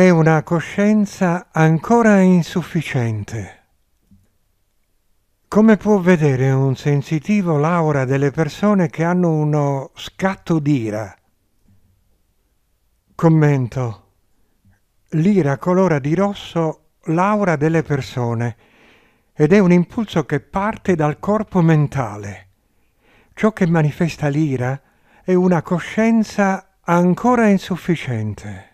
è una coscienza ancora insufficiente. Come può vedere un sensitivo l'aura delle persone che hanno uno scatto d'ira? Commento. L'ira colora di rosso l'aura delle persone ed è un impulso che parte dal corpo mentale. Ciò che manifesta l'ira è una coscienza ancora insufficiente.